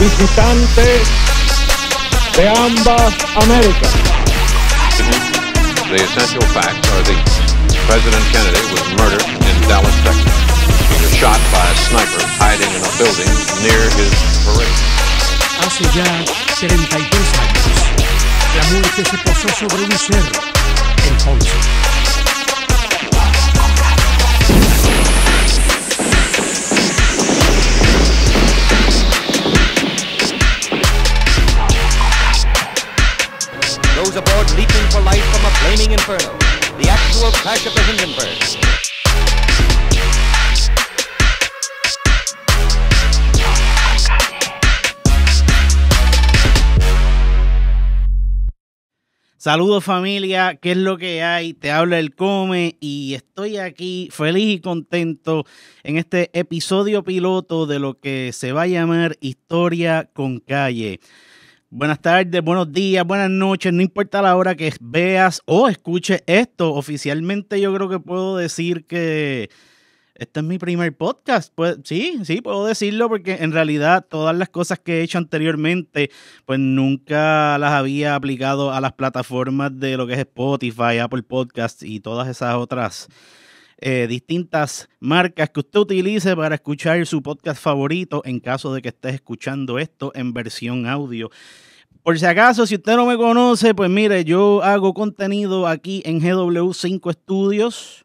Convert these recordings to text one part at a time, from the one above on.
visitantes de ambas Américas. The essential facts are the President Kennedy was murdered in Dallas, Texas. He was shot by a sniper hiding in a building near his parade. Hace ya 32 años, la muerte se posó sobre mi cerro en Ponce. for from a flaming inferno. The actual Saludos familia, ¿qué es lo que hay? Te habla el Come y estoy aquí feliz y contento en este episodio piloto de lo que se va a llamar Historia con Calle. Buenas tardes, buenos días, buenas noches, no importa la hora que veas o escuches esto, oficialmente yo creo que puedo decir que este es mi primer podcast. Pues sí, sí, puedo decirlo porque en realidad todas las cosas que he hecho anteriormente, pues nunca las había aplicado a las plataformas de lo que es Spotify, Apple Podcasts y todas esas otras eh, distintas marcas que usted utilice para escuchar su podcast favorito en caso de que estés escuchando esto en versión audio. Por si acaso, si usted no me conoce, pues mire, yo hago contenido aquí en GW5 Studios.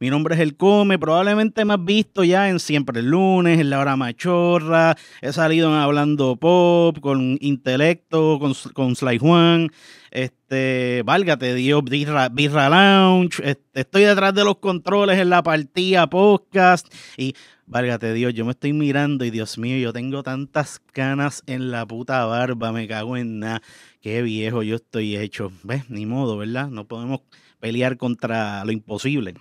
Mi nombre es El Come, probablemente me has visto ya en Siempre el Lunes, en La Hora Machorra, he salido Hablando Pop, con Intelecto, con, con Sly Juan, este, válgate Dios, Birra, Lounge, este, estoy detrás de los controles en la partida podcast y... Válgate Dios, yo me estoy mirando y Dios mío, yo tengo tantas canas en la puta barba, me cago en nada. Qué viejo yo estoy hecho. ¿Ves? Ni modo, ¿verdad? No podemos pelear contra lo imposible.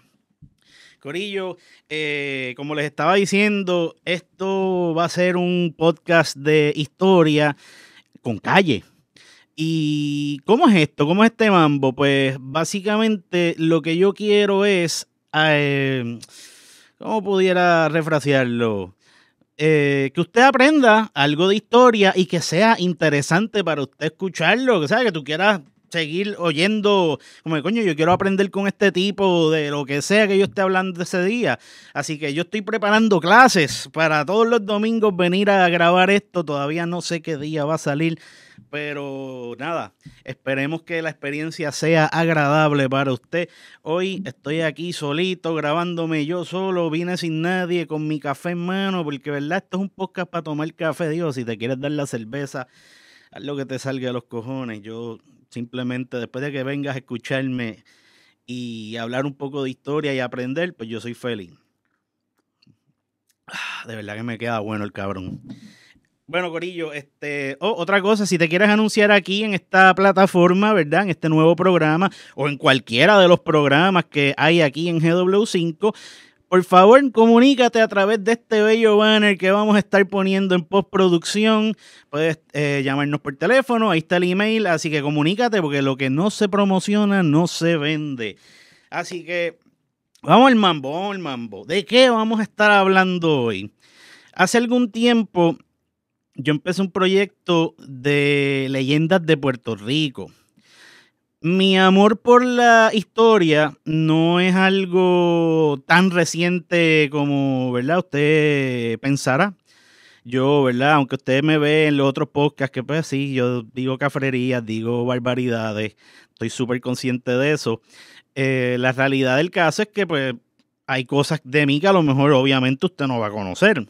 Corillo, eh, como les estaba diciendo, esto va a ser un podcast de historia con calle. ¿Y cómo es esto? ¿Cómo es este mambo? Pues básicamente lo que yo quiero es... Eh, ¿Cómo pudiera refrasearlo? Eh, que usted aprenda algo de historia y que sea interesante para usted escucharlo, que sea que tú quieras seguir oyendo, como coño, yo quiero aprender con este tipo de lo que sea que yo esté hablando ese día. Así que yo estoy preparando clases para todos los domingos venir a grabar esto. Todavía no sé qué día va a salir, pero nada, esperemos que la experiencia sea agradable para usted. Hoy estoy aquí solito, grabándome yo solo, vine sin nadie, con mi café en mano, porque verdad, esto es un podcast para tomar café, Dios, si te quieres dar la cerveza haz lo que te salga a los cojones. Yo Simplemente después de que vengas a escucharme y hablar un poco de historia y aprender, pues yo soy feliz. Ah, de verdad que me queda bueno el cabrón. Bueno, Corillo, este, oh, otra cosa, si te quieres anunciar aquí en esta plataforma, ¿verdad? En este nuevo programa o en cualquiera de los programas que hay aquí en GW5, por favor, comunícate a través de este bello banner que vamos a estar poniendo en postproducción. Puedes eh, llamarnos por teléfono, ahí está el email, así que comunícate porque lo que no se promociona no se vende. Así que vamos al mambo, vamos al mambo. ¿De qué vamos a estar hablando hoy? Hace algún tiempo yo empecé un proyecto de leyendas de Puerto Rico mi amor por la historia no es algo tan reciente como, ¿verdad? Usted pensará. Yo, ¿verdad? Aunque usted me ve en los otros podcasts, que pues sí, yo digo cafrerías, digo barbaridades, estoy súper consciente de eso. Eh, la realidad del caso es que pues hay cosas de mí que a lo mejor obviamente usted no va a conocer.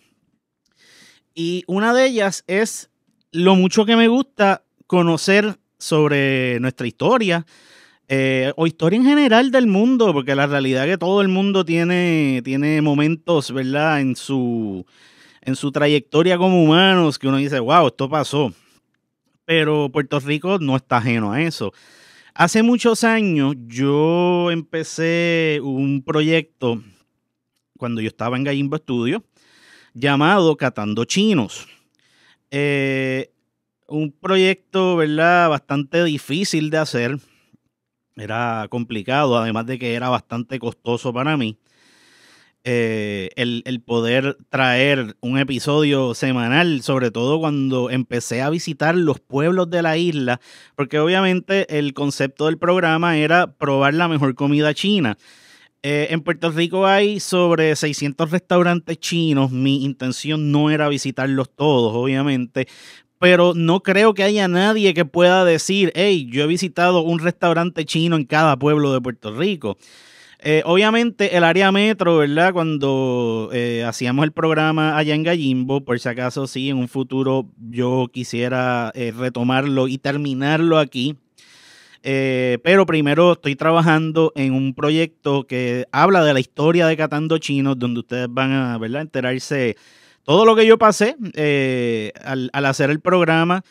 Y una de ellas es lo mucho que me gusta conocer sobre nuestra historia eh, o historia en general del mundo, porque la realidad es que todo el mundo tiene, tiene momentos, ¿verdad? En su, en su trayectoria como humanos que uno dice, wow, esto pasó. Pero Puerto Rico no está ajeno a eso. Hace muchos años yo empecé un proyecto cuando yo estaba en Gallimba Studio llamado Catando Chinos. Eh, un proyecto, ¿verdad? Bastante difícil de hacer. Era complicado, además de que era bastante costoso para mí. Eh, el, poder traer un episodio semanal, sobre todo cuando empecé a visitar los pueblos de la isla, porque obviamente el concepto del programa era probar la mejor comida china. Eh, en Puerto Rico hay sobre 600 restaurantes chinos. Mi intención no era visitarlos todos, obviamente, pero no creo que haya nadie que pueda decir, hey, yo he visitado un restaurante chino en cada pueblo de Puerto Rico. Eh, obviamente el área metro, ¿verdad? Cuando eh, hacíamos el programa allá en Gallimbo, por si acaso sí, en un futuro yo quisiera eh, retomarlo y terminarlo aquí. pero primero estoy trabajando en un proyecto que habla de la historia de Catando Chino, donde ustedes van a, ¿verdad?, enterarse todo lo que yo pasé eh, al, hacer el programa,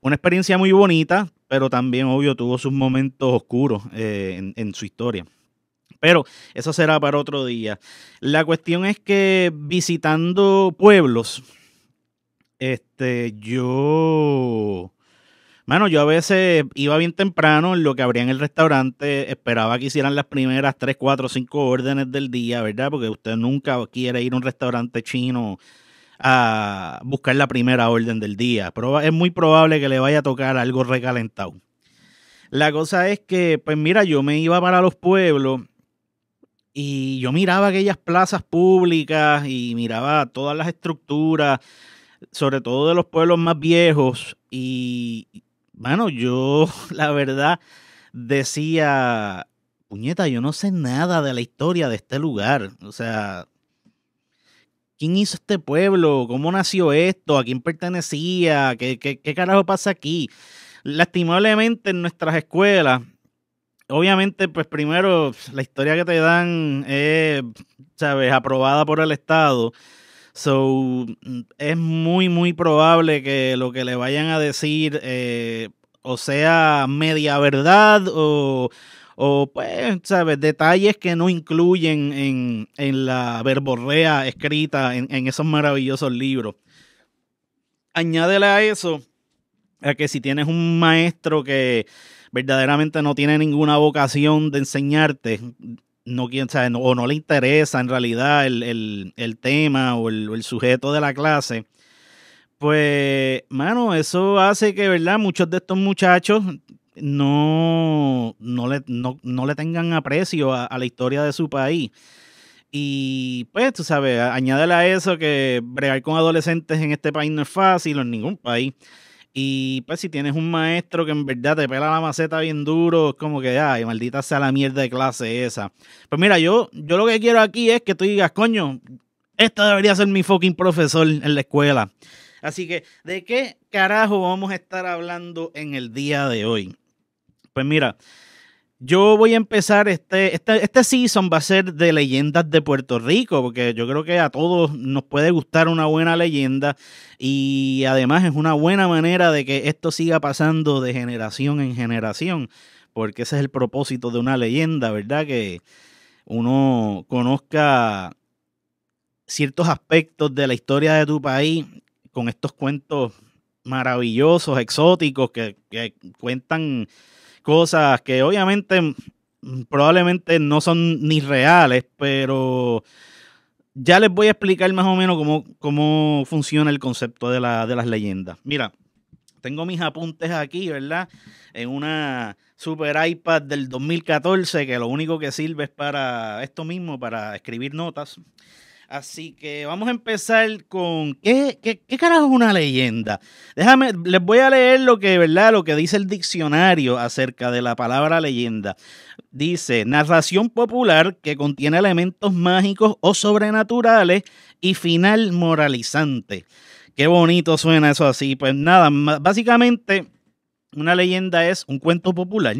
una experiencia muy bonita, pero también, obvio, tuvo sus momentos oscuros eh, en, su historia. Pero eso será para otro día. La cuestión es que visitando pueblos, este, yo... bueno, yo a veces iba bien temprano en lo que en el restaurante, esperaba que hicieran las primeras 3, 4, 5 órdenes del día, ¿verdad? Porque usted nunca quiere ir a un restaurante chino a buscar la primera orden del día. Pero es muy probable que le vaya a tocar algo recalentado. La cosa es que, pues mira, yo me iba para los pueblos y yo miraba aquellas plazas públicas y miraba todas las estructuras, sobre todo de los pueblos más viejos. Y, bueno, yo la verdad decía, puñeta, yo no sé nada de la historia de este lugar. O sea, quién hizo este pueblo, cómo nació esto, a quién pertenecía, qué, qué, carajo pasa aquí. Lastimablemente en nuestras escuelas, obviamente, pues primero la historia que te dan es, ¿sabes?, aprobada por el Estado. So, es muy, muy probable que lo que le vayan a decir eh, o sea media verdad o, o pues, ¿sabes? Detalles que no incluyen en, la verborrea escrita en, esos maravillosos libros. Añádele a eso a que si tienes un maestro que verdaderamente no tiene ninguna vocación de enseñarte, no, sabe, o no le interesa en realidad el, tema o el, el, sujeto de la clase, pues, mano, eso hace que, ¿verdad? Muchos de estos muchachos no, no, le, no, le tengan aprecio a, la historia de su país. Y pues, tú sabes, añádale a eso que bregar con adolescentes en este país no es fácil en ningún país. Y pues si tienes un maestro que en verdad te pela la maceta bien duro, es como que, ay, maldita sea la mierda de clase esa. Pues mira, yo, yo lo que quiero aquí es que tú digas, coño, esto debería ser mi fucking profesor en la escuela. Así que, ¿de qué carajo vamos a estar hablando en el día de hoy? Pues mira, yo voy a empezar este, este, este, season va a ser de leyendas de Puerto Rico, porque yo creo que a todos nos puede gustar una buena leyenda y además es una buena manera de que esto siga pasando de generación en generación, porque ese es el propósito de una leyenda, ¿verdad? Que uno conozca ciertos aspectos de la historia de tu país con estos cuentos maravillosos, exóticos, que cuentan cosas que obviamente mm, probablemente no son ni reales, pero ya les voy a explicar más o menos cómo, cómo funciona el concepto de, de las leyendas. Mira, tengo mis apuntes aquí, ¿verdad? En una super iPad del 2014 que lo único que sirve es para esto mismo, para escribir notas. Así que vamos a empezar con ¿qué, qué, carajo es una leyenda? Déjame, les voy a leer lo que, ¿verdad? Lo que dice el diccionario acerca de la palabra leyenda. Dice, narración popular que contiene elementos mágicos o sobrenaturales y final moralizante. Qué bonito suena eso así. Pues nada, básicamente una leyenda es un cuento popular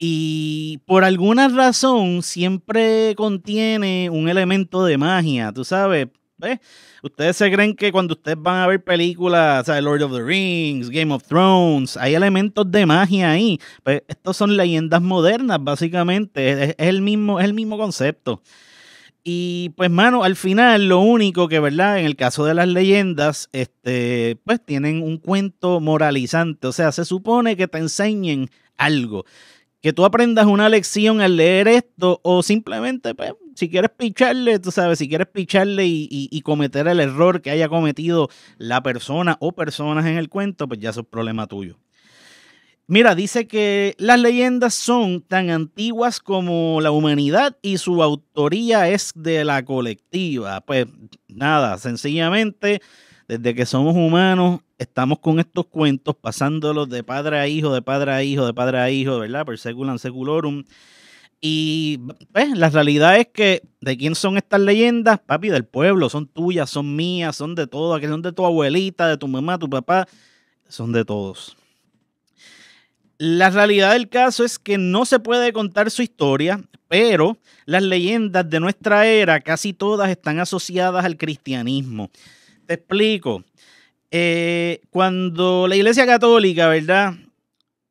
y por alguna razón siempre contiene un elemento de magia, tú sabes. Ustedes se creen que cuando ustedes van a ver películas, Lord of the Rings, Game of Thrones, hay elementos de magia ahí. Pues estos son leyendas modernas, básicamente. Es, el, mismo, es el mismo concepto. Y pues, mano, al final, lo único que, ¿verdad? En el caso de las leyendas, este, pues tienen un cuento moralizante. O sea, se supone que te enseñen algo que tú aprendas una lección al leer esto o simplemente, pues, si quieres picharle, tú sabes, si quieres picharle y, cometer el error que haya cometido la persona o personas en el cuento, pues ya es un problema tuyo. Mira, dice que las leyendas son tan antiguas como la humanidad y su autoría es de la colectiva. Pues nada, sencillamente, desde que somos humanos estamos con estos cuentos pasándolos de padre a hijo, de padre a hijo, de padre a hijo, ¿verdad? Per seculan seculorum. Y pues, la realidad es que de quién son estas leyendas, papi, del pueblo, son tuyas, son mías, son de todo, que son de tu abuelita, de tu mamá, tu papá, son de todos. La realidad del caso es que no se puede contar su historia, pero las leyendas de nuestra era casi todas están asociadas al cristianismo. Te explico. Eh, cuando la Iglesia Católica, ¿verdad?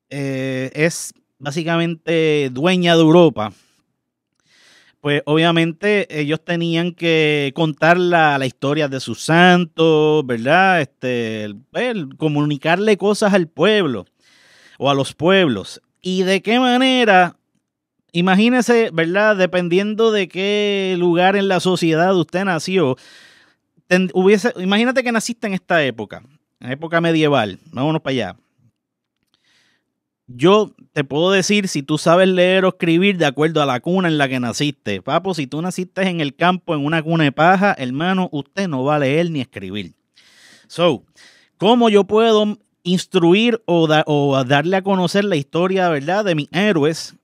Eh, es básicamente dueña de Europa, pues obviamente ellos tenían que contar la, historia de sus santos, ¿verdad? Este, comunicarle cosas al pueblo o a los pueblos. ¿Y de qué manera? imagínese, ¿verdad? Dependiendo de qué lugar en la sociedad usted nació, hubiese, imagínate que naciste en esta época, en época medieval, vámonos para allá. Yo te puedo decir si tú sabes leer o escribir de acuerdo a la cuna en la que naciste. Papo, si tú naciste en el campo, en una cuna de paja, hermano, usted no va a leer ni escribir. So, ¿cómo yo puedo instruir o, darle a conocer la historia, verdad, de mis héroes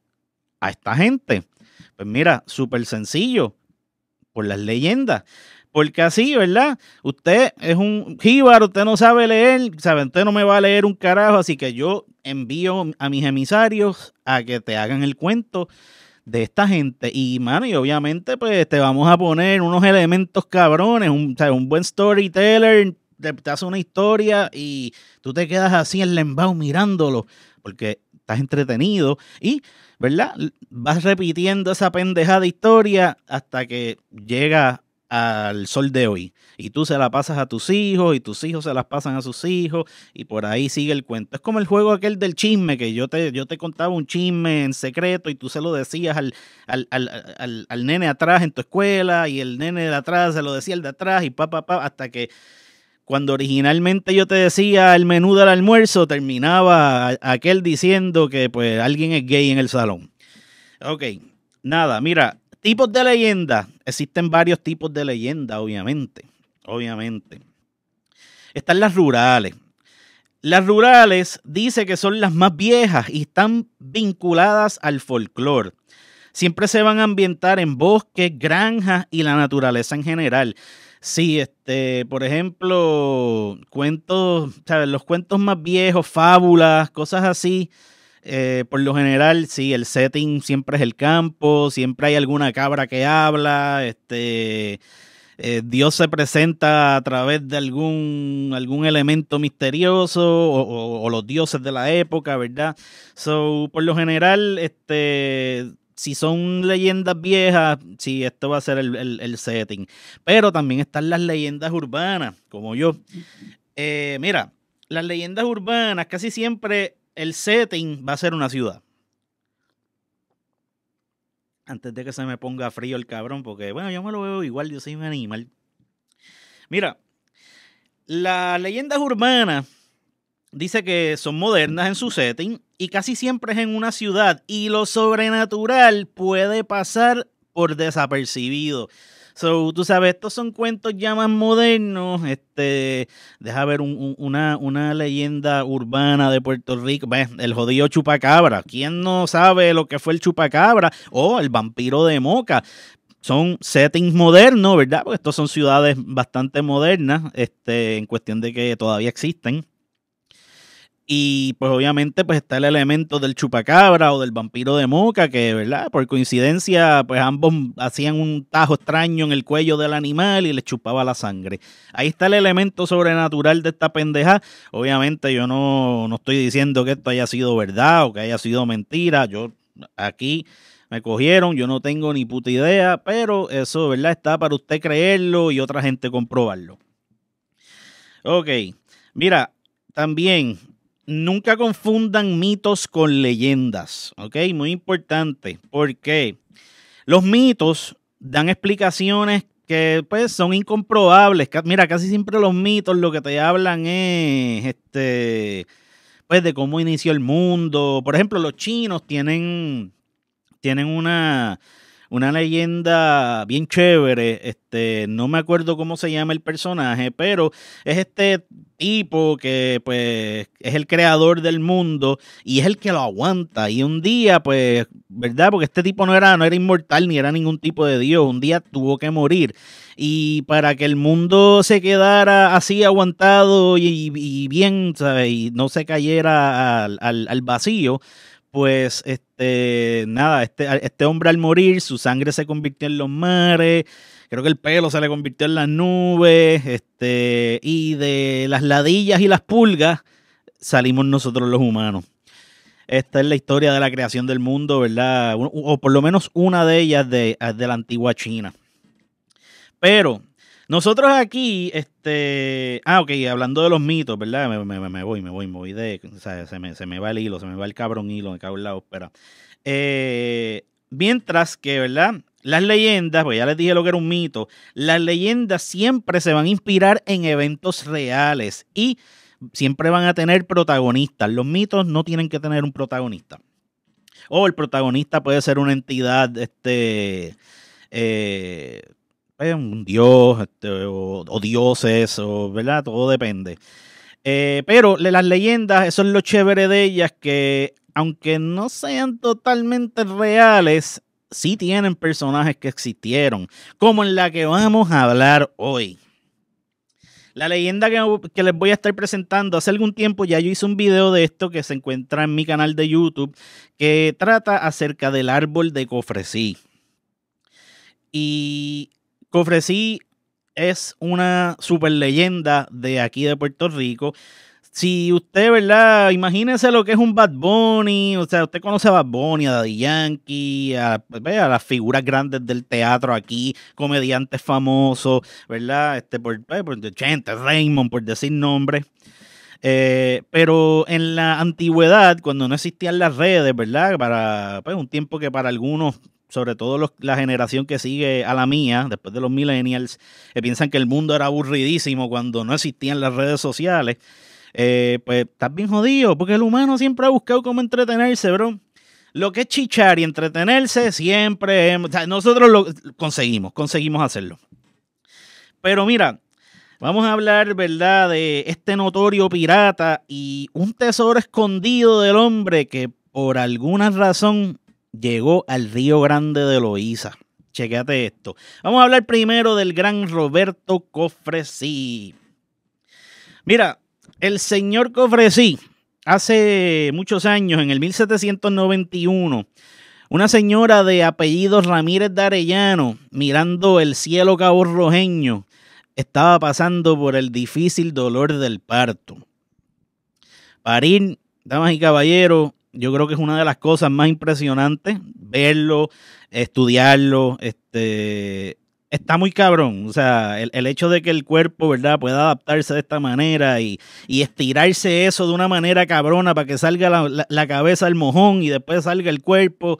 a esta gente? Pues mira, súper sencillo, por las leyendas. Porque así, ¿verdad? Usted es un jíbaro, usted no sabe leer, sabe, usted no me va a leer un carajo, así que yo envío a mis emisarios a que te hagan el cuento de esta gente. Y, mano, y obviamente, pues te vamos a poner unos elementos cabrones, un, un buen storyteller, te, hace una historia y tú te quedas así en lembao mirándolo, porque estás entretenido y, ¿verdad? Vas repitiendo esa pendejada historia hasta que llega al sol de hoy. Y tú se la pasas a tus hijos y tus hijos se las pasan a sus hijos y por ahí sigue el cuento. Es como el juego aquel del chisme, que yo te, yo te contaba un chisme en secreto y tú se lo decías al, al, al, al nene atrás en tu escuela y el nene de atrás se lo decía el de atrás y pa, pa, pa, hasta que cuando originalmente yo te decía el menú del almuerzo, terminaba aquel diciendo que pues alguien es gay en el salón. Ok, nada, mira, Tipos de leyenda. Existen varios tipos de leyenda, obviamente. Obviamente. Están las rurales. Las rurales dice que son las más viejas y están vinculadas al folclore. Siempre se van a ambientar en bosques, granjas y la naturaleza en general. Sí, este, por ejemplo, cuentos, ¿sabes? Los cuentos más viejos, fábulas, cosas así, eh, por lo general, sí, el setting siempre es el campo, siempre hay alguna cabra que habla, este, eh, Dios se presenta a través de algún, algún elemento misterioso o, los dioses de la época, ¿verdad? por lo general, este, si son leyendas viejas, sí, esto va a ser el, setting. Pero también están las leyendas urbanas, como yo. Eh, mira, las leyendas urbanas casi siempre el setting va a ser una ciudad. Antes de que se me ponga frío el cabrón, porque bueno, yo me lo veo igual, yo soy un animal. Mira, las leyendas urbanas dice que son modernas en su setting y casi siempre es en una ciudad y lo sobrenatural puede pasar por desapercibido. So, tú sabes, estos son cuentos ya más modernos. Este, deja ver una, una leyenda urbana de Puerto Rico. Ves, el jodido chupacabra. ¿Quién no sabe lo que fue el chupacabra? O el vampiro de Moca son settings modernos, ¿verdad? Porque estos son ciudades bastante modernas, este, en cuestión de que todavía existen. Y pues obviamente pues está el elemento del chupacabra o del vampiro de moca, que verdad, por coincidencia, pues ambos hacían un tajo extraño en el cuello del animal y le chupaba la sangre. Ahí está el elemento sobrenatural de esta pendeja. Obviamente yo no, no estoy diciendo que esto haya sido verdad o que haya sido mentira. Yo aquí me cogieron, yo no tengo ni puta idea, pero eso, ¿verdad? Está para usted creerlo y otra gente comprobarlo. Ok, mira, también nunca confundan mitos con leyendas, ¿ok? Muy importante, porque los mitos dan explicaciones que pues son incomprobables. Mira, casi siempre los mitos lo que te hablan es este pues de cómo inició el mundo. Por ejemplo, los chinos tienen tienen una una leyenda bien chévere. Este, no me acuerdo cómo se llama el personaje, pero es este tipo que pues es el creador del mundo y es el que lo aguanta. Y un día, pues, ¿verdad? Porque este tipo no era, no era inmortal ni era ningún tipo de dios. Un día tuvo que morir. Y para que el mundo se quedara así aguantado y, bien, ¿sabes? Y no se cayera al vacío pues este nada, este, este, hombre al morir, su sangre se convirtió en los mares, creo que el pelo se le convirtió en las nubes, este, y de las ladillas y las pulgas salimos nosotros los humanos. Esta es la historia de la creación del mundo, ¿verdad? O, por lo menos una de ellas de, de la antigua China. Pero nosotros aquí, este. Ah, ok, hablando de los mitos, ¿verdad? Me, voy, me voy, me voy de. O sea, se, me, va el hilo, se me va el cabrón hilo, me cago en la ópera. Eh, mientras que, ¿verdad? Las leyendas, pues ya les dije lo que era un mito, las leyendas siempre se van a inspirar en eventos reales y siempre van a tener protagonistas. Los mitos no tienen que tener un protagonista. O el protagonista puede ser una entidad, este. Eh, un dios este, o, dioses, o, ¿verdad? Todo depende. Eh, pero las leyendas, eso es lo chévere de ellas, que aunque no sean totalmente reales, sí tienen personajes que existieron, como en la que vamos a hablar hoy. La leyenda que, que, les voy a estar presentando hace algún tiempo ya yo hice un video de esto que se encuentra en mi canal de YouTube que trata acerca del árbol de cofresí. Y Cofresí es una super leyenda de aquí de Puerto Rico. Si usted, ¿verdad? Imagínese lo que es un Bad Bunny. O sea, usted conoce a Bad Bunny, a Daddy Yankee, a, pues, a las figuras grandes del teatro aquí, comediantes famosos, ¿verdad? Este, por, eh, por gente, Raymond, por decir nombres. Eh, pero en la antigüedad, cuando no existían las redes, ¿verdad? Para pues, un tiempo que para algunos sobre todo la generación que sigue a la mía, después de los millennials, que piensan que el mundo era aburridísimo cuando no existían las redes sociales, eh, pues estás bien jodido, porque el humano siempre ha buscado cómo entretenerse, bro. Lo que es chichar y entretenerse siempre, nosotros lo conseguimos, conseguimos hacerlo. Pero mira, Vamos a hablar, ¿verdad?, de este notorio pirata y un tesoro escondido del hombre que por alguna razón llegó al Río Grande de Loíza. Chequéate esto. Vamos a hablar primero del gran Roberto Cofresí. Mira, el señor Cofresí, hace muchos años, en el 1791, una señora de apellido Ramírez de Arellano, mirando el cielo caborrojeño, estaba pasando por el difícil dolor del parto. Parín, damas y caballeros, yo creo que es una de las cosas más impresionantes verlo, estudiarlo. Este, está muy cabrón. O sea, el, hecho de que el cuerpo, ¿verdad?, pueda adaptarse de esta manera y, estirarse eso de una manera cabrona para que salga la, la cabeza al mojón y después salga el cuerpo.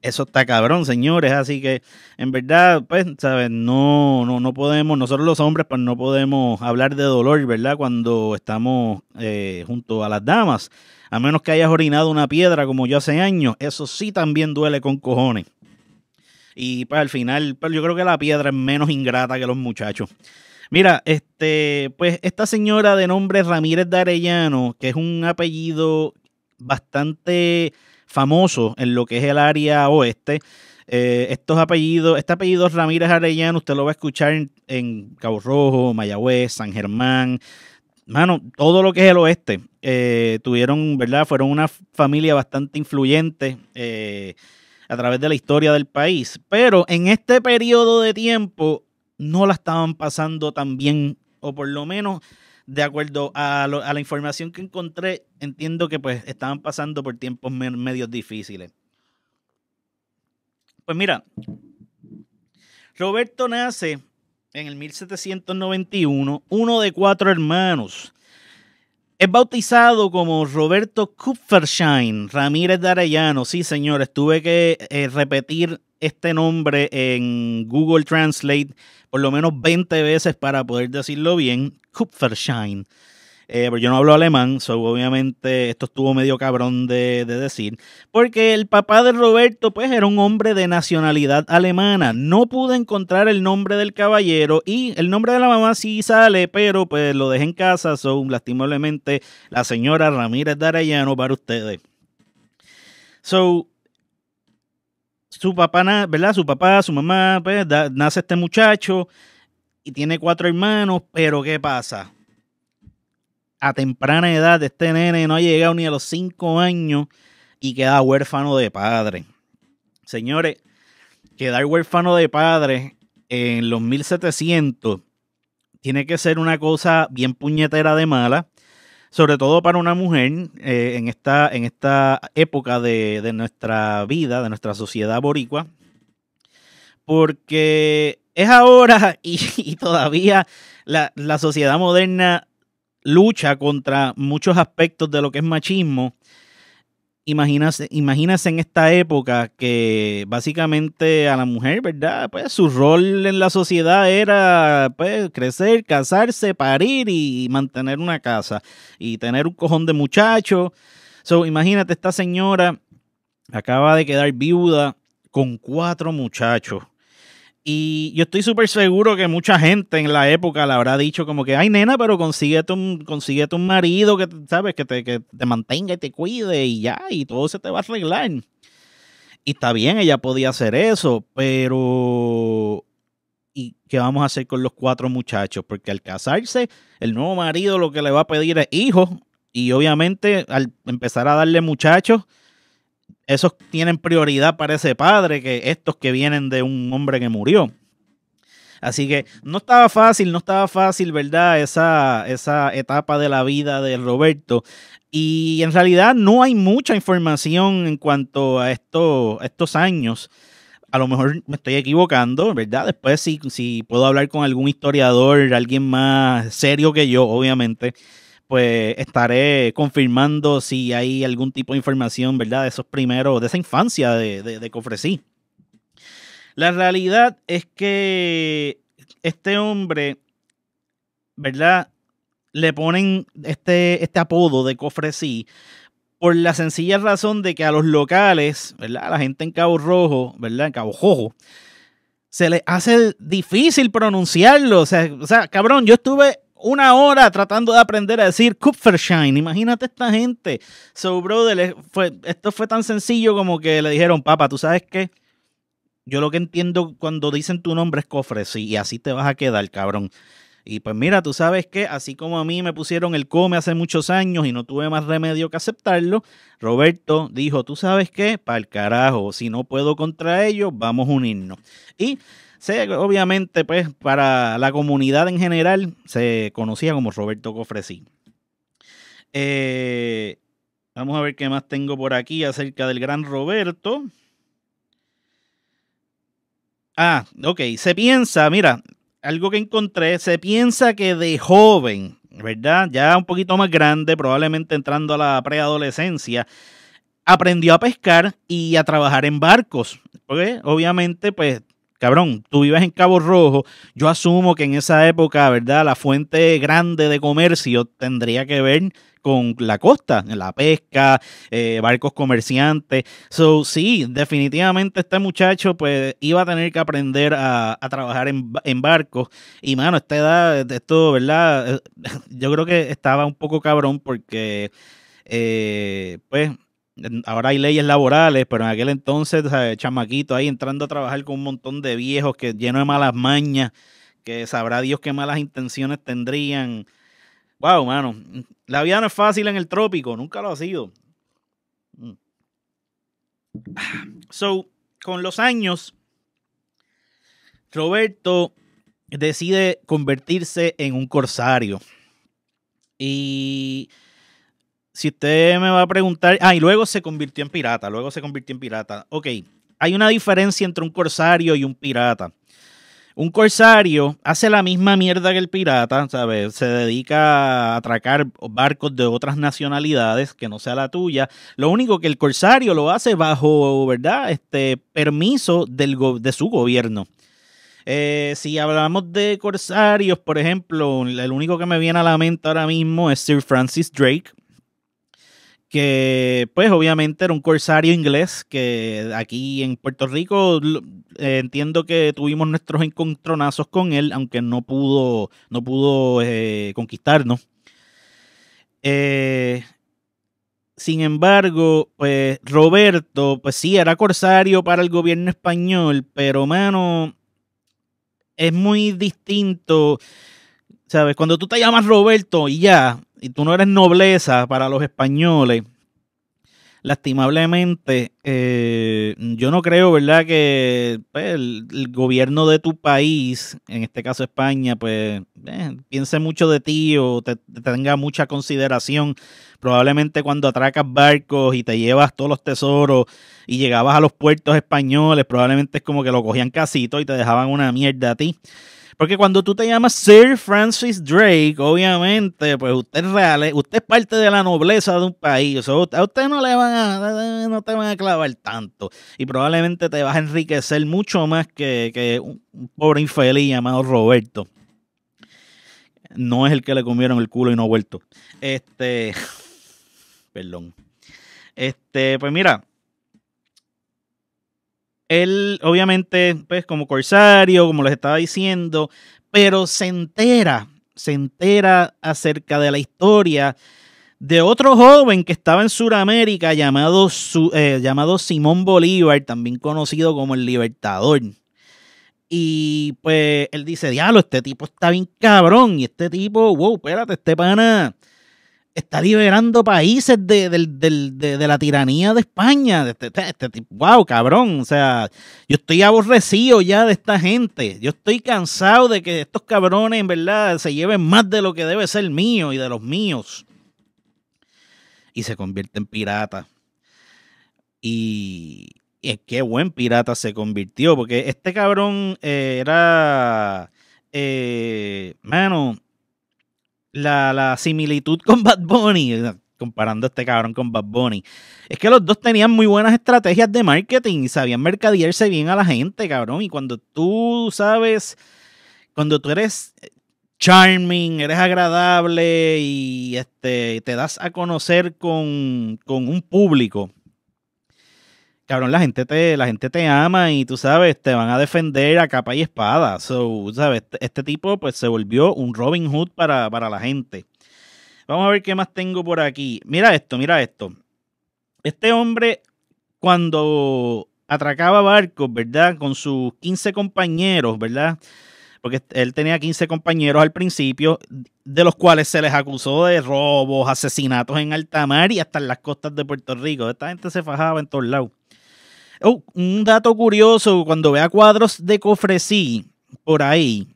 Eso está cabrón, señores. Así que, en verdad, pues, ¿sabes? No, no, no podemos, nosotros los hombres, pues no podemos hablar de dolor, ¿verdad? Cuando estamos eh, junto a las damas. A menos que hayas orinado una piedra como yo hace años. Eso sí también duele con cojones. Y pues al final, pues, yo creo que la piedra es menos ingrata que los muchachos. Mira, este, pues esta señora de nombre Ramírez de Arellano, que es un apellido bastante famoso en lo que es el área oeste. Eh, estos apellidos, este apellido Ramírez Arellano, usted lo va a escuchar en, Cabo Rojo, Mayagüez, San Germán, mano, todo lo que es el oeste. Eh, tuvieron, ¿verdad? Fueron una familia bastante influyente eh, a través de la historia del país. Pero en este periodo de tiempo no la estaban pasando tan bien, o por lo menos de acuerdo a, la información que encontré, entiendo que pues estaban pasando por tiempos medios difíciles. Pues mira, Roberto nace en el 1791, uno de cuatro hermanos. Es bautizado como Roberto Kupferschein Ramírez de Arellano. Sí, señores, tuve que eh, repetir este nombre en Google Translate por lo menos 20 veces para poder decirlo bien, Kupferschein. Eh, pero yo no hablo alemán, so obviamente esto estuvo medio cabrón de, decir. Porque el papá de Roberto, pues, era un hombre de nacionalidad alemana. No pude encontrar el nombre del caballero y el nombre de la mamá sí sale, pero pues lo dejé en casa, so lastimablemente la señora Ramírez de Arellano para ustedes. So, su papá, ¿verdad? Su papá, su mamá, pues, nace este muchacho y tiene cuatro hermanos, pero ¿qué pasa? A temprana edad este nene no ha llegado ni a los cinco años y queda huérfano de padre. Señores, quedar huérfano de padre en los 1700 tiene que ser una cosa bien puñetera de mala sobre todo para una mujer eh, en, esta, en esta época de, nuestra vida, de nuestra sociedad boricua, porque es ahora y, todavía la, la, sociedad moderna lucha contra muchos aspectos de lo que es machismo imagínense, en esta época que básicamente a la mujer, ¿verdad? Pues su rol en la sociedad era pues, crecer, casarse, parir y mantener una casa y tener un cojón de muchachos. So, imagínate, esta señora acaba de quedar viuda con cuatro muchachos. Y yo estoy súper seguro que mucha gente en la época le habrá dicho como que, ay nena, pero consíguete un, un marido que, ¿sabes? Que te, que te mantenga y te cuide y ya, y todo se te va a arreglar. Y está bien, ella podía hacer eso, pero ¿y qué vamos a hacer con los cuatro muchachos? Porque al casarse, el nuevo marido lo que le va a pedir es hijos. Y obviamente al empezar a darle muchachos, esos tienen prioridad para ese padre que estos que vienen de un hombre que murió. Así que no estaba fácil, no estaba fácil, ¿verdad? Esa, esa etapa de la vida de Roberto. Y en realidad no hay mucha información en cuanto a, esto, estos años. A lo mejor me estoy equivocando, ¿verdad? Después si, si puedo hablar con algún historiador, alguien más serio que yo, obviamente pues estaré confirmando si hay algún tipo de información, ¿verdad? De esos primeros, de esa infancia de, de, Cofresí. La realidad es que este hombre, ¿verdad? Le ponen este, este apodo de Cofresí por la sencilla razón de que a los locales, ¿verdad? A la gente en Cabo Rojo, ¿verdad? En Cabo Jojo, se le hace difícil pronunciarlo. o sea, cabrón, yo estuve una hora tratando de aprender a decir Kupfershine. Imagínate esta gente. So, brother, esto fue tan sencillo como que le dijeron, papá, ¿tú sabes qué? Yo lo que entiendo cuando dicen tu nombre es cofre, y así te vas a quedar, cabrón. Y pues mira, tú sabes que así como a mí me pusieron el come hace muchos años y no tuve más remedio que aceptarlo, Roberto dijo, tú sabes qué, para el carajo, si no puedo contra ellos, vamos a unirnos. Y obviamente, pues, para la comunidad en general, se conocía como Roberto Cofresí. Eh, vamos a ver qué más tengo por aquí acerca del gran Roberto. Ah, ok. Se piensa, mira, algo que encontré, se piensa que de joven, ¿verdad? Ya un poquito más grande, probablemente entrando a la preadolescencia, aprendió a pescar y a trabajar en barcos. Porque obviamente, pues Cabrón, tú vives en Cabo Rojo, yo asumo que en esa época, ¿verdad? La fuente grande de comercio tendría que ver con la costa, la pesca, eh, barcos comerciantes. So, sí, definitivamente este muchacho pues iba a tener que aprender a, trabajar en, barcos. Y mano, esta edad, esto, ¿verdad? Eh, yo creo que estaba un poco cabrón porque, eh, pues, ahora hay leyes laborales, pero en aquel entonces, chamaquito ahí entrando a trabajar con un montón de viejos que lleno de malas mañas, que sabrá Dios qué malas intenciones tendrían. Wow, mano, la vida no es fácil en el trópico, nunca lo ha sido. Mm. So, con los años, Roberto decide convertirse en un corsario. Y si usted me va a preguntar, ah, y luego se convirtió en pirata, luego se convirtió en pirata. Ok, hay una diferencia entre un corsario y un pirata. Un corsario hace la misma mierda que el pirata, ¿sabes? Se dedica a atracar barcos de otras nacionalidades que no sea la tuya. Lo único que el corsario lo hace bajo, ¿verdad? Este permiso del de su gobierno. Eh, si hablamos de corsarios, por ejemplo, el único que me viene a la mente ahora mismo es Sir Francis Drake, que pues obviamente era un corsario inglés que aquí en Puerto Rico eh, entiendo que tuvimos nuestros encontronazos con él, aunque no pudo, no pudo eh, conquistarnos. Eh, sin embargo, pues Roberto, pues sí, era corsario para el gobierno español, pero mano, es muy distinto ¿sabes? Cuando tú te llamas Roberto y ya, y tú no eres nobleza para los españoles, lastimablemente, eh, yo no creo, ¿verdad?, que pues, el, gobierno de tu país, en este caso España, pues eh, piense mucho de ti o te, tenga mucha consideración. Probablemente cuando atracas barcos y te llevas todos los tesoros y llegabas a los puertos españoles, probablemente es como que lo cogían casito y te dejaban una mierda a ti. Porque cuando tú te llamas Sir Francis Drake, obviamente, pues usted es real, eh, usted es parte de la nobleza de un país. a usted no le van a, te van a clavar tanto. Y probablemente te vas a enriquecer mucho más que, que un pobre infeliz llamado Roberto. No es el que le comieron el culo y no ha vuelto. Este. Perdón. Este, pues mira él obviamente, pues como corsario, como les estaba diciendo, pero se entera, se entera acerca de la historia de otro joven que estaba en Sudamérica llamado, eh, llamado Simón Bolívar, también conocido como el Libertador. Y pues él dice, diablo, este tipo está bien cabrón. Y este tipo, wow, espérate, este pana está liberando países de, la tiranía de España. wow, este, este, este cabrón. O sea, yo estoy aborrecido ya de esta gente. Yo estoy cansado de que estos cabrones, en verdad, se lleven más de lo que debe ser mío y de los míos. Y se convierte en pirata. Y, qué buen pirata se convirtió, porque este cabrón eh, era, eh, mano, la, similitud con Bad Bunny, comparando a este cabrón con Bad Bunny. Es que los dos tenían muy buenas estrategias de marketing y sabían mercadearse bien a la gente, cabrón. Y cuando tú sabes, cuando tú eres eh, charming, eres agradable y este, te das a conocer con, con un público, cabrón, la gente te, la gente te ama y tú sabes, te van a defender a capa y espada. So, sabes, este, este, tipo pues se volvió un Robin Hood para, para, la gente. Vamos a ver qué más tengo por aquí. Mira esto, mira esto. Este hombre, cuando atracaba barcos, ¿verdad? Con sus 15 compañeros, ¿verdad? Porque él tenía 15 compañeros al principio, de los cuales se les acusó de robos, asesinatos en alta mar y hasta en las costas de Puerto Rico. Esta gente se fajaba en todos lados Oh, un dato curioso, cuando vea cuadros de Cofresí por ahí,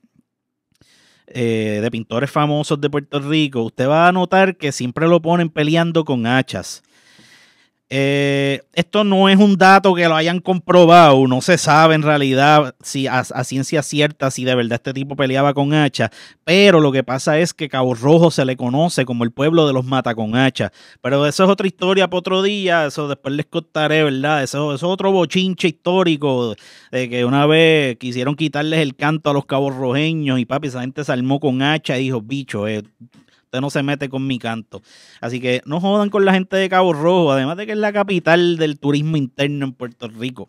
eh, de pintores famosos de Puerto Rico, usted va a notar que siempre lo ponen peleando con hachas. Eh, esto no es un dato que lo hayan comprobado, no se sabe en realidad si a, ciencia cierta si de verdad este tipo peleaba con hacha, pero lo que pasa es que Cabo Rojo se le conoce como el pueblo de los mata con hacha, pero eso es otra historia para otro día, eso después les contaré, ¿verdad? Eso, es otro bochinche histórico de que una vez quisieron quitarles el canto a los caborrojeños, y papi, esa gente se armó con hacha y dijo, bicho, eh, Usted no se mete con mi canto. Así que no jodan con la gente de Cabo Rojo, además de que es la capital del turismo interno en Puerto Rico.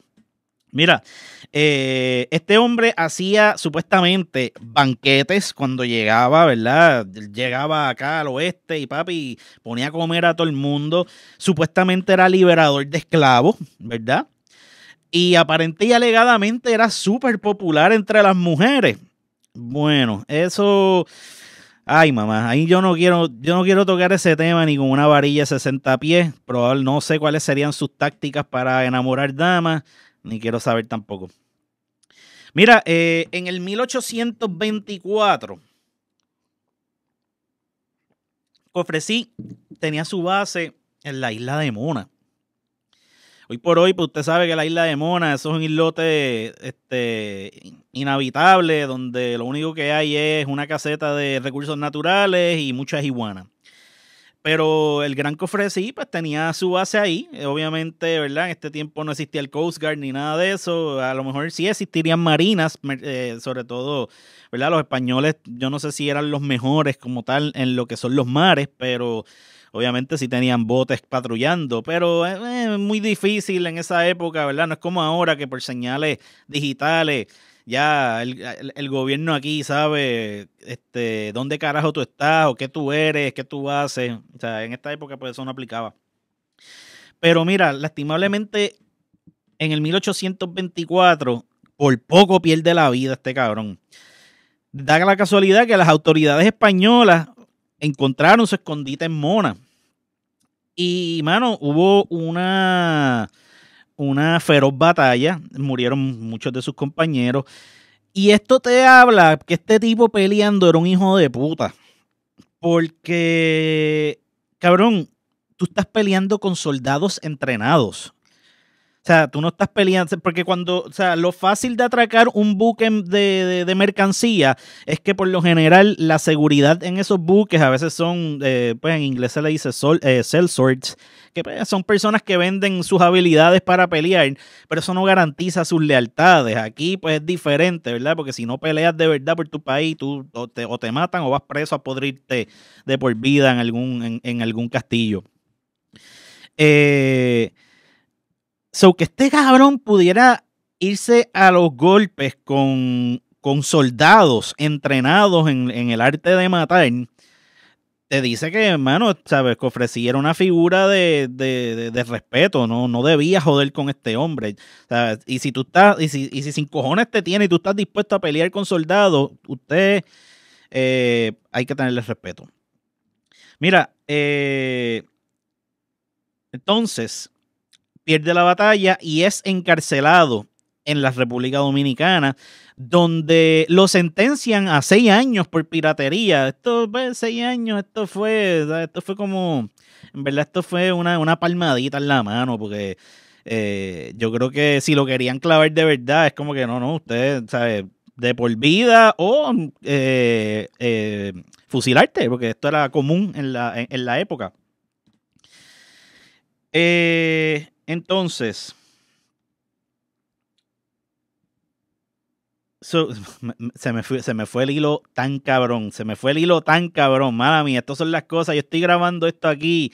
Mira, eh, este hombre hacía supuestamente banquetes cuando llegaba, ¿verdad? Llegaba acá al oeste y papi ponía a comer a todo el mundo. Supuestamente era liberador de esclavos, ¿verdad? Y aparente y alegadamente era súper popular entre las mujeres. Bueno, eso Ay, mamá, ahí yo no quiero, yo no quiero tocar ese tema ni con una varilla de 60 pies. probablemente no sé cuáles serían sus tácticas para enamorar damas, ni quiero saber tampoco. Mira, eh, en el 1824, Cofresí tenía su base en la isla de Mona. Hoy por hoy, pues usted sabe que la isla de Mona, eso es un islote este, inhabitable, donde lo único que hay es una caseta de recursos naturales y muchas iguanas. Pero el Gran Cofre sí, pues tenía su base ahí. Obviamente, ¿verdad? En este tiempo no existía el Coast Guard ni nada de eso. A lo mejor sí existirían marinas, eh, sobre todo, ¿verdad? Los españoles, yo no sé si eran los mejores como tal en lo que son los mares, pero Obviamente sí tenían botes patrullando, pero es eh, eh, muy difícil en esa época, ¿verdad? No es como ahora que por señales digitales ya el, gobierno aquí sabe este, dónde carajo tú estás o qué tú eres, qué tú haces. O sea, en esta época pues eso no aplicaba. Pero mira, lastimablemente en el 1824 por poco pierde la vida este cabrón. Da la casualidad que las autoridades españolas encontraron su escondite en Mona. Y, mano, hubo una, una feroz batalla. Murieron muchos de sus compañeros. Y esto te habla que este tipo peleando era un hijo de puta. Porque, cabrón, tú estás peleando con soldados entrenados. O sea, tú no estás peleando, porque cuando, o sea, lo fácil de atracar un buque de, de, mercancía es que por lo general la seguridad en esos buques a veces son, eh, pues en inglés se le dice sol, sell eh, que pues, son personas que venden sus habilidades para pelear, pero eso no garantiza sus lealtades. Aquí pues es diferente, ¿verdad? Porque si no peleas de verdad por tu país, tú o te, matan o vas preso a podrirte de por vida en algún, en algún castillo. Eh... So que este cabrón pudiera irse a los golpes con, soldados entrenados en, el arte de matar. Te dice que, hermano, sabes, que ofreciera una figura de, respeto, ¿no? No debía joder con este hombre. Y si tú estás, y si, sin cojones te tiene y tú estás dispuesto a pelear con soldados, usted eh, hay que tenerle respeto. Mira, eh, entonces, pierde la batalla y es encarcelado en la República Dominicana, donde lo sentencian a seis años por piratería. Esto, fue seis años, esto fue, esto fue como, en verdad, esto fue una, una palmadita en la mano, porque eh, yo creo que si lo querían clavar de verdad, es como que no, no, usted, ¿sabe? De por vida o eh, eh, fusilarte, porque esto era común en la, en la época. Eh, entonces, se, me fue, se me fue el hilo tan cabrón, se me fue el hilo tan cabrón, mala mía, estas son las cosas, yo estoy grabando esto aquí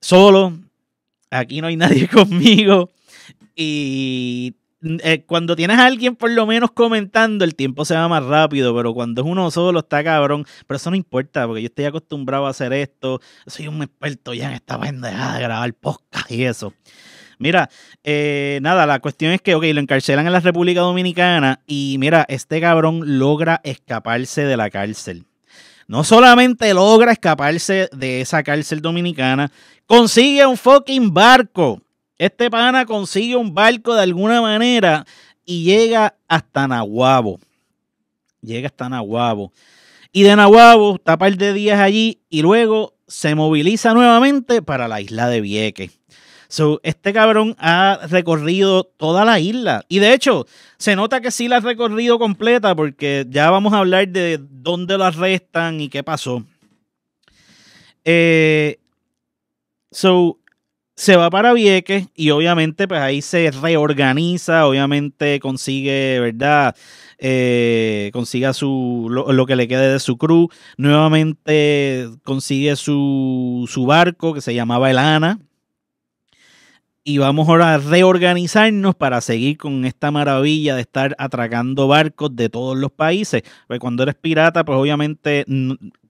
solo, aquí no hay nadie conmigo y eh, cuando tienes a alguien por lo menos comentando, el tiempo se va más rápido, pero cuando es uno solo está cabrón. Pero eso no importa, porque yo estoy acostumbrado a hacer esto. Soy un experto ya en esta pendejada de grabar podcast y eso. Mira, eh, nada, la cuestión es que, ok, lo encarcelan en la República Dominicana y mira, este cabrón logra escaparse de la cárcel. No solamente logra escaparse de esa cárcel dominicana, consigue un fucking barco este pana consigue un barco de alguna manera y llega hasta Nahuabo. Llega hasta Nahuabo. Y de Nahuabo está un par de días allí y luego se moviliza nuevamente para la isla de Vieque. So, este cabrón ha recorrido toda la isla. Y de hecho, se nota que sí la ha recorrido completa porque ya vamos a hablar de dónde lo arrestan y qué pasó. Eh, so, se va para Vieques y obviamente pues ahí se reorganiza, obviamente consigue, ¿verdad? Eh, consiga su, lo, que le quede de su cruz nuevamente consigue su, su barco que se llamaba el Ana y vamos ahora a reorganizarnos para seguir con esta maravilla de estar atracando barcos de todos los países. Pues, cuando eres pirata, pues obviamente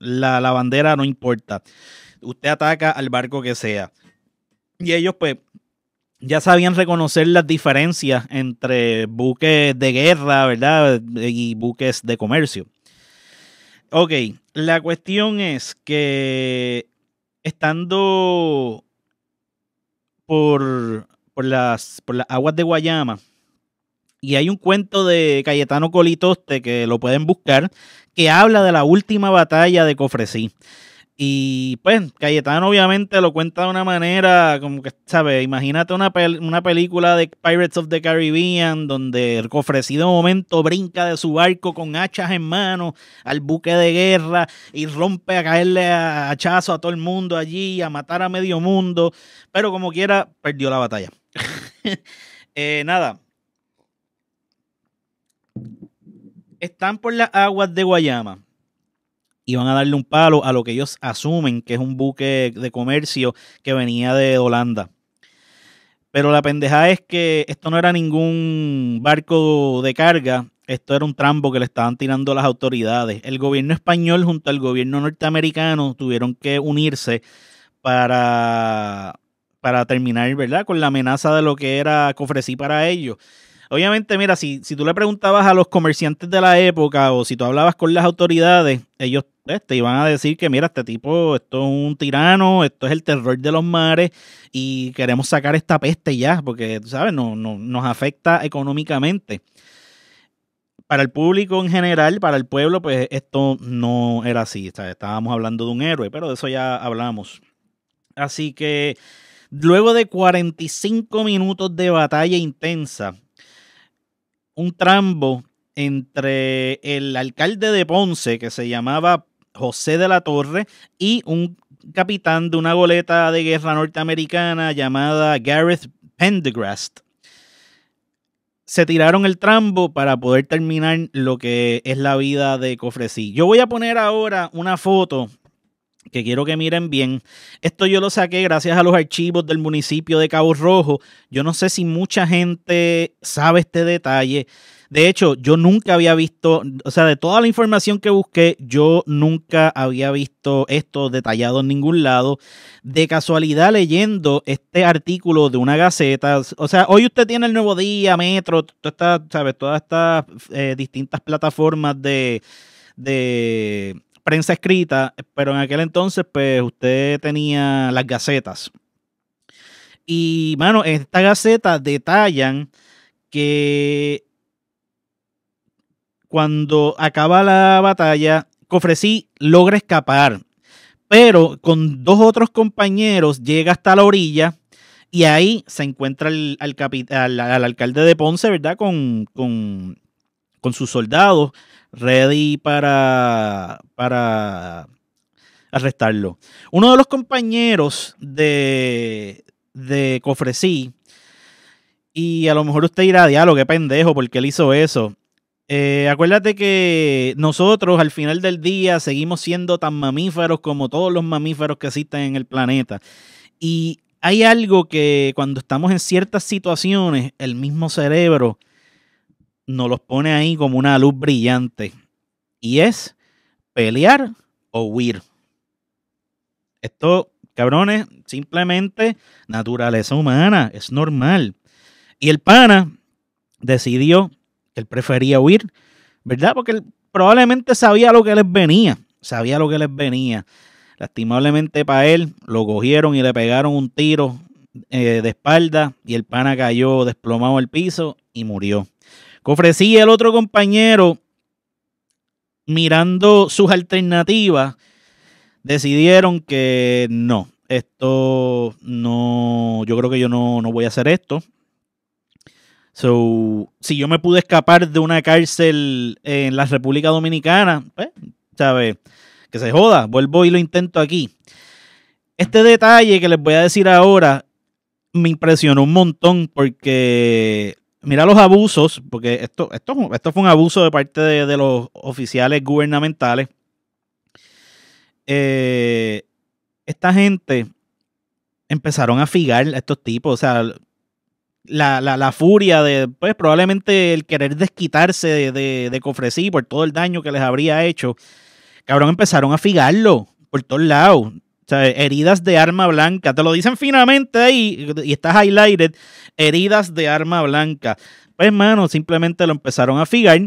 la, la bandera no importa. Usted ataca al barco que sea. Y ellos, pues, ya sabían reconocer las diferencias entre buques de guerra, ¿verdad? Y buques de comercio. Ok, la cuestión es que estando por, las, por las aguas de Guayama, y hay un cuento de Cayetano Colitoste que lo pueden buscar, que habla de la última batalla de Cofresí. Y pues Cayetano obviamente lo cuenta de una manera, como que, ¿sabes? Imagínate una, película de Pirates of the Caribbean donde el cofrecido momento brinca de su barco con hachas en mano al buque de guerra y rompe a caerle a hachazo a todo el mundo allí, a matar a medio mundo, pero como quiera, perdió la batalla. Eh, nada. Están por las aguas de Guayama y van a darle un palo a lo que ellos asumen que es un buque de comercio que venía de Holanda. Pero la pendeja es que esto no era ningún barco de carga, esto era un trambo que le estaban tirando las autoridades. El gobierno español junto al gobierno norteamericano tuvieron que unirse para, para terminar, ¿verdad? Con la amenaza de lo que era ofrecí para ellos. Obviamente, mira, si, si tú le preguntabas a los comerciantes de la época o si tú hablabas con las autoridades, ellos eh, te iban a decir que, mira, este tipo, esto es un tirano, esto es el terror de los mares y queremos sacar esta peste ya, porque, tú sabes, no, nos afecta económicamente. Para el público en general, para el pueblo, pues esto no era así. estábamos hablando de un héroe, pero de eso ya hablamos. Así que luego de 45 minutos de batalla intensa, un trambo entre el alcalde de Ponce, que se llamaba José de la Torre, y un capitán de una goleta de guerra norteamericana llamada Gareth Pendergast. Se tiraron el trambo para poder terminar lo que es la vida de Cofresí. Yo voy a poner ahora una foto que quiero que miren bien. Esto yo lo saqué gracias a los archivos del municipio de Cabo Rojo. Yo no sé si mucha gente sabe este detalle. De hecho, yo nunca había visto, o sea, de toda la información que busqué, yo nunca había visto esto detallado en ningún lado. De casualidad, leyendo este artículo de una gaceta, o sea, hoy usted tiene el Nuevo Día, Metro, todas estas, ¿sabes? Todas estas eh, distintas plataformas de prensa escrita, pero en aquel entonces, pues usted tenía las gacetas. Y, mano, en esta gaceta detallan que cuando acaba la batalla, Cofresí logra escapar, pero con dos otros compañeros llega hasta la orilla y ahí se encuentra el, al, al, alcalde de Ponce, ¿verdad? Con, con, con sus soldados ready para, para arrestarlo. Uno de los compañeros de, de Cofresí, y a lo mejor usted irá a diálogo, qué pendejo, porque él hizo eso. Eh, acuérdate que nosotros al final del día seguimos siendo tan mamíferos como todos los mamíferos que existen en el planeta. Y hay algo que cuando estamos en ciertas situaciones, el mismo cerebro nos los pone ahí como una luz brillante. Y es pelear o huir. Esto, cabrones, simplemente naturaleza humana, es normal. Y el pana decidió que él prefería huir, ¿verdad? Porque él probablemente sabía lo que les venía, sabía lo que les venía. Lastimablemente para él, lo cogieron y le pegaron un tiro eh, de espalda y el pana cayó desplomado al piso y murió. Cofresí el otro compañero, mirando sus alternativas, decidieron que no, esto no, yo creo que yo no, voy a hacer esto. si yo me pude escapar de una cárcel en la República Dominicana, pues, ¿sabes? Que se joda, vuelvo y lo intento aquí. Este detalle que les voy a decir ahora me impresionó un montón porque mira los abusos, porque esto, esto, esto fue un abuso de parte de, los oficiales gubernamentales. Eh, esta gente empezaron a figar a estos tipos, o sea, la, furia de, pues probablemente el querer desquitarse de, de, de por todo el daño que les habría hecho, cabrón, empezaron a figarlo por todos lados sea, heridas de arma blanca. Te lo dicen finamente ahí y está highlighted. Heridas de arma blanca. Pues, mano, simplemente lo empezaron a figar,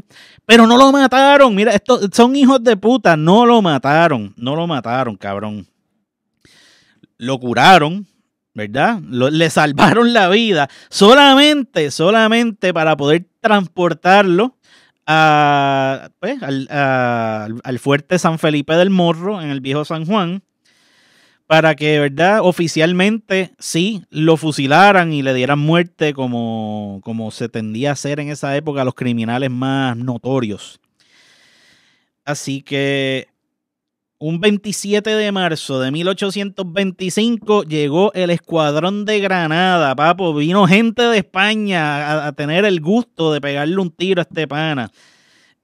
pero no lo mataron. Mira, estos son hijos de puta. No lo mataron. No lo mataron, cabrón. Lo curaron, ¿verdad? le salvaron la vida solamente, solamente para poder transportarlo pues, al fuerte San Felipe del Morro en el viejo San Juan para que, ¿verdad? Oficialmente sí lo fusilaran y le dieran muerte como, como se tendía a hacer en esa época a los criminales más notorios. Así que un 27 de marzo de 1825 llegó el escuadrón de Granada, papo. Vino gente de España a, a, tener el gusto de pegarle un tiro a este pana.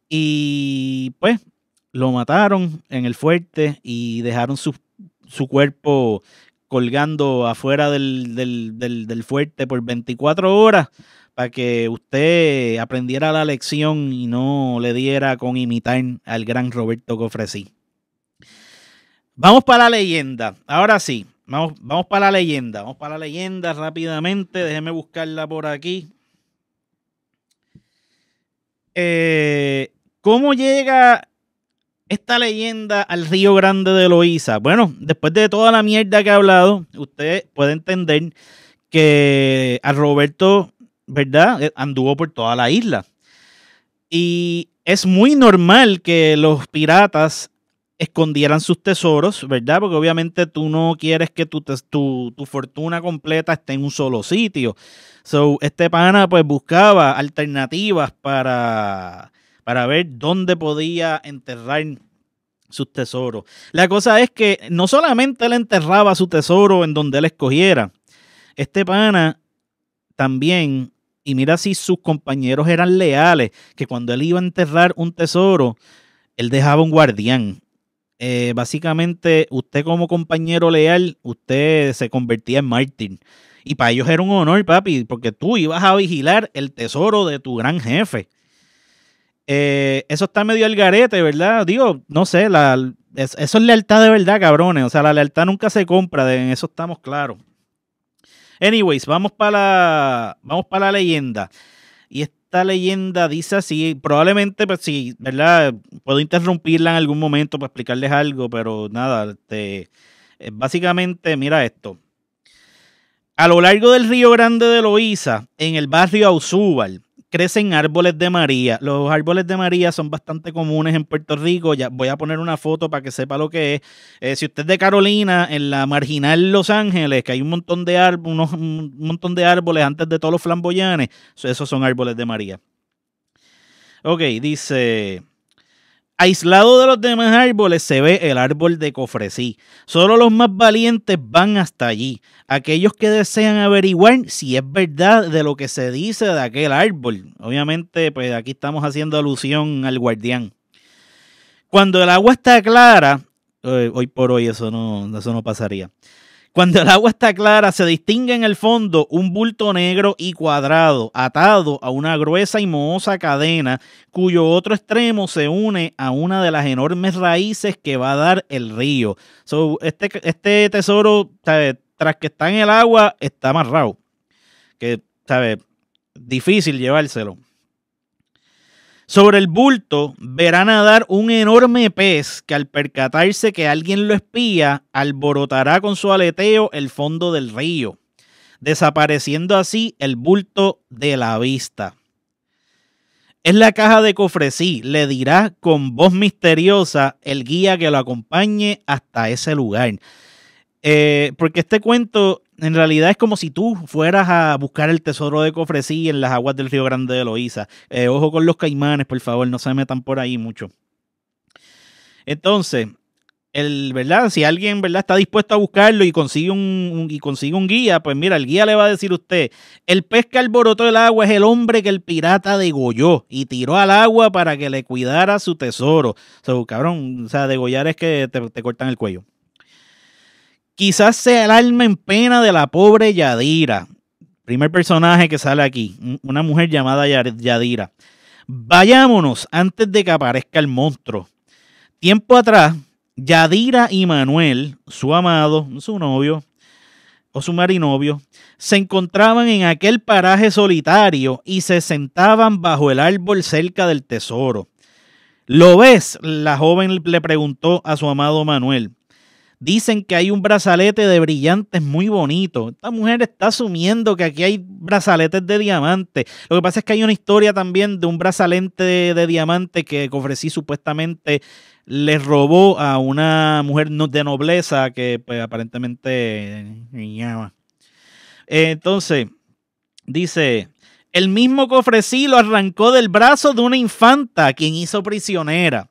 Y pues lo mataron en el fuerte y dejaron sus su cuerpo colgando afuera del, fuerte por 24 horas para que usted aprendiera la lección y no le diera con imitar al gran Roberto Cofresí. Vamos para la leyenda. Ahora sí, vamos, vamos para la leyenda. Vamos para la leyenda rápidamente. Déjeme buscarla por aquí. Eh, ¿Cómo llega esta leyenda al Río Grande de Loíza. Bueno, después de toda la mierda que ha hablado, usted puede entender que a Roberto, ¿verdad? Eh, anduvo por toda la isla. Y es muy normal que los piratas escondieran sus tesoros, ¿verdad? Porque obviamente tú no quieres que tu, tu, fortuna completa esté en un solo sitio. So, este pana pues buscaba alternativas para para ver dónde podía enterrar sus tesoros. La cosa es que no solamente él enterraba su tesoro en donde él escogiera, este pana también, y mira si sus compañeros eran leales, que cuando él iba a enterrar un tesoro, él dejaba un guardián. Eh, básicamente, usted como compañero leal, usted se convertía en mártir. Y para ellos era un honor, papi, porque tú ibas a vigilar el tesoro de tu gran jefe. Eh, eso está medio al garete, ¿verdad? Digo, no sé, la, eso es lealtad de verdad, cabrones. O sea, la lealtad nunca se compra, de, en eso estamos claros. Anyways, vamos para la, vamos para la leyenda. Y esta leyenda dice así, probablemente, pues sí, ¿verdad? Puedo interrumpirla en algún momento para explicarles algo, pero nada, este, eh, básicamente, mira esto. A lo largo del Río Grande de Loiza, en el barrio Ausúbal, crecen árboles de María. Los árboles de María son bastante comunes en Puerto Rico. Ya voy a poner una foto para que sepa lo que es. Eh, si usted es de Carolina, en la marginal Los Ángeles, que hay un montón de árboles, un montón de árboles antes de todos los flamboyanes, esos son árboles de María. Ok, dice. Aislado de los demás árboles se ve el árbol de cofresí. Solo los más valientes van hasta allí. Aquellos que desean averiguar si es verdad de lo que se dice de aquel árbol. Obviamente, pues aquí estamos haciendo alusión al guardián. Cuando el agua está clara, eh, hoy por hoy eso no, eso no pasaría. Cuando el agua está clara, se distingue en el fondo un bulto negro y cuadrado, atado a una gruesa y mohosa cadena, cuyo otro extremo se une a una de las enormes raíces que va a dar el río. So, este, este tesoro, tras que está en el agua, está amarrado. Que, Difícil llevárselo. Sobre el bulto verá nadar un enorme pez que al percatarse que alguien lo espía, alborotará con su aleteo el fondo del río, desapareciendo así el bulto de la vista. Es la caja de cofresí, le dirá con voz misteriosa el guía que lo acompañe hasta ese lugar. Eh, porque este cuento en realidad es como si tú fueras a buscar el tesoro de Cofresí en las aguas del Río Grande de Loíza. Eh, ojo con los caimanes, por favor, no se metan por ahí mucho. Entonces, el, ¿verdad? Si alguien, ¿verdad? Está dispuesto a buscarlo y consigue un, y un guía, pues mira, el guía le va a decir a usted, el pez que alborotó el agua es el hombre que el pirata degolló y tiró al agua para que le cuidara su tesoro. O sea, cabrón, o sea, degollar es que te cortan el cuello. Quizás sea el alma en pena de la pobre Yadira. Primer personaje que sale aquí, una mujer llamada Yadira. Vayámonos antes de que aparezca el monstruo. Tiempo atrás, Yadira y Manuel, su amado, su novio o su marinovio, se encontraban en aquel paraje solitario y se sentaban bajo el árbol cerca del tesoro. ¿Lo ves? La joven le preguntó a su amado Manuel. Dicen que hay un brazalete de brillantes muy bonito. Esta mujer está asumiendo que aquí hay brazaletes de diamantes. Lo que pasa es que hay una historia también de un brazalete de, diamantes diamante que Cofresí supuestamente le robó a una mujer de nobleza que pues, aparentemente... Eh, Entonces, dice... El mismo Cofresí lo arrancó del brazo de una infanta, quien hizo prisionera.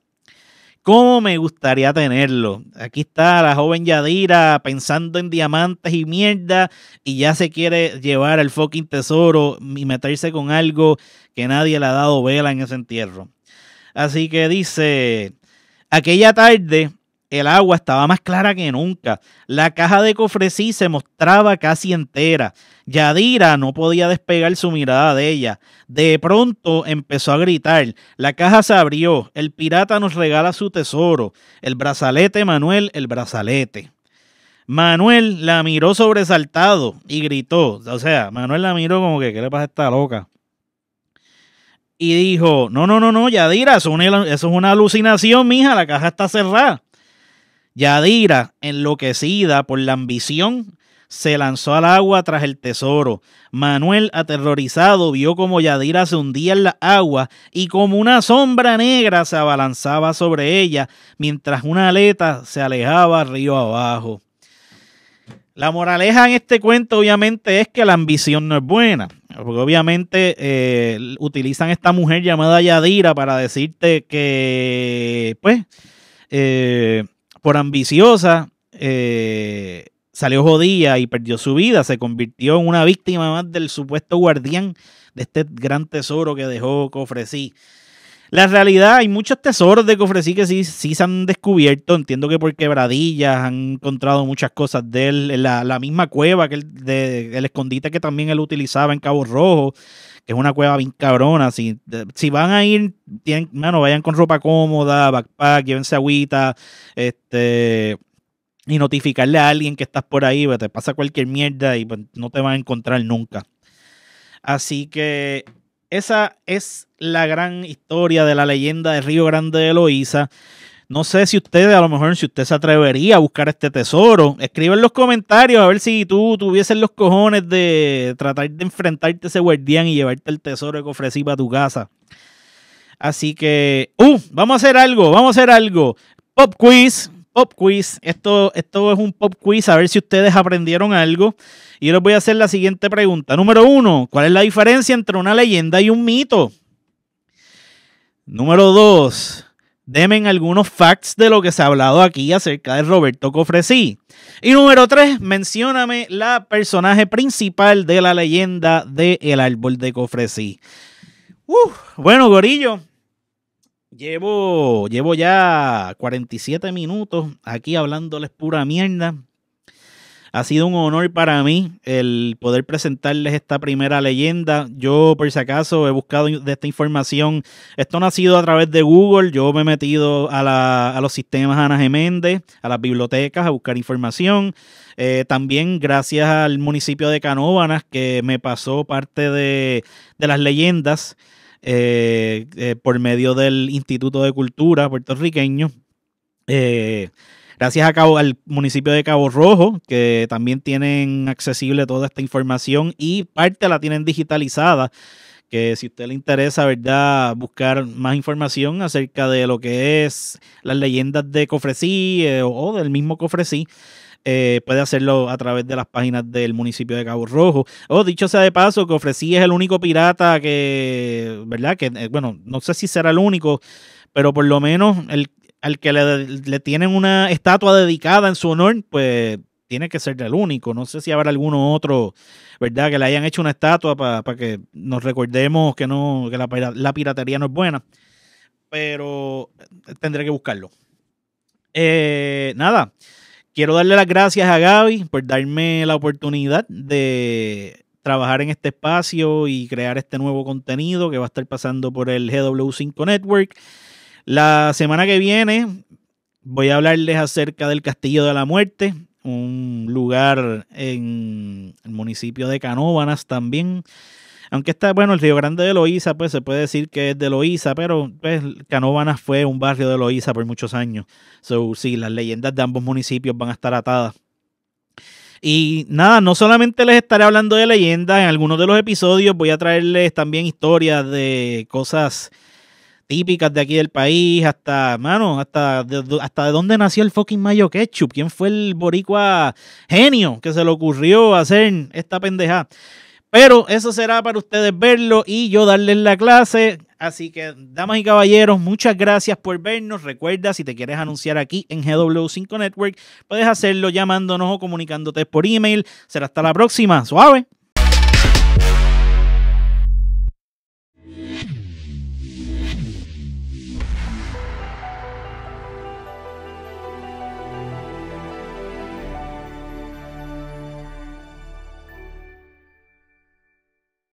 ¿Cómo me gustaría tenerlo? Aquí está la joven Yadira pensando en diamantes y mierda y ya se quiere llevar el fucking tesoro y meterse con algo que nadie le ha dado vela en ese entierro. Así que dice, aquella tarde el agua estaba más clara que nunca. La caja de cofresí se mostraba casi entera. Yadira no podía despegar su mirada de ella. De pronto empezó a gritar. La caja se abrió. El pirata nos regala su tesoro. El brazalete, Manuel, el brazalete. Manuel la miró sobresaltado y gritó. O sea, Manuel la miró como que, ¿qué le pasa esta loca? Y dijo, no, no, no, no, Yadira, eso es una alucinación, mija, la caja está cerrada. Yadira, enloquecida por la ambición, se lanzó al agua tras el tesoro. Manuel, aterrorizado, vio como Yadira se hundía en la agua y como una sombra negra se abalanzaba sobre ella, mientras una aleta se alejaba río abajo. La moraleja en este cuento obviamente es que la ambición no es buena, obviamente eh, utilizan esta mujer llamada Yadira para decirte que, pues, eh, por ambiciosa, eh, salió jodida y perdió su vida, se convirtió en una víctima más del supuesto guardián de este gran tesoro que dejó Cofresí. La realidad, hay muchos tesoros de Cofresí que sí, se han descubierto. Entiendo que por quebradillas han encontrado muchas cosas de él. La, la misma cueva, que él, de, el escondite que también él utilizaba en Cabo Rojo es una cueva bien cabrona. Si, si van a ir, mano, vayan con ropa cómoda, backpack, llévense agüita, este, y notificarle a alguien que estás por ahí, pues, te pasa cualquier mierda y pues, no te van a encontrar nunca. Así que esa es la gran historia de la leyenda de Río Grande de Loíza. No sé si ustedes, a lo mejor, si usted se atrevería a buscar este tesoro. Escribe en los comentarios a ver si tú tuvieses los cojones de tratar de enfrentarte a ese guardián y llevarte el tesoro que ofrecí para tu casa. Así que, uh, vamos a hacer algo, vamos a hacer algo. Pop quiz, pop quiz. Esto, esto es un pop quiz, a ver si ustedes aprendieron algo. Y yo les voy a hacer la siguiente pregunta. Número uno, ¿cuál es la diferencia entre una leyenda y un mito? Número dos, Deme algunos facts de lo que se ha hablado aquí acerca de Roberto Cofresí. Y número tres, mencioname la personaje principal de la leyenda de El Árbol de Cofresí. Uf, bueno, Gorillo, llevo, llevo ya 47 minutos aquí hablándoles pura mierda. Ha sido un honor para mí el poder presentarles esta primera leyenda. Yo, por si acaso, he buscado de esta información. Esto no ha sido a través de Google. Yo me he metido a, los sistemas Ana Geméndez, a las bibliotecas, a buscar información. Eh, también gracias al municipio de canóbanas que me pasó parte de, las leyendas. Eh, eh, por medio del Instituto de Cultura puertorriqueño. Eh, Gracias a Cabo, al municipio de Cabo Rojo, que también tienen accesible toda esta información y parte la tienen digitalizada que si a usted le interesa, ¿verdad?, buscar más información acerca de lo que es las leyendas de Cofresí eh, o del mismo Cofresí, eh, puede hacerlo a través de las páginas del municipio de Cabo Rojo. O dicho sea de paso, Cofresí es el único pirata que, ¿verdad?, que, eh, bueno, no sé si será el único, pero por lo menos el al que le, tienen una estatua dedicada en su honor, pues tiene que ser el único. No sé si habrá alguno otro, ¿verdad? Que le hayan hecho una estatua para que nos recordemos que, no, que la, la, piratería no es buena. Pero eh, tendré que buscarlo. Eh, nada, quiero darle las gracias a Gaby por darme la oportunidad de trabajar en este espacio y crear este nuevo contenido que va a estar pasando por el GW5 Network. La semana que viene voy a hablarles acerca del Castillo de la Muerte, un lugar en el municipio de Canóbanas. también. Aunque está, bueno, el Río Grande de Loíza, pues se puede decir que es de Loíza, pero pues, fue un barrio de Loíza por muchos años. So, sí, las leyendas de ambos municipios van a estar atadas. Y nada, no solamente les estaré hablando de leyendas, en algunos de los episodios voy a traerles también historias de cosas típicas de aquí del país, hasta, mano, hasta hasta de dónde nació el fucking mayo ketchup, quién fue el boricua genio que se le ocurrió hacer esta pendeja. Pero eso será para ustedes verlo y yo darles la clase. Así que, damas y caballeros, muchas gracias por vernos. Recuerda, si te quieres anunciar aquí en GW5 Network, puedes hacerlo llamándonos o comunicándote por email. Será hasta la próxima. Suave.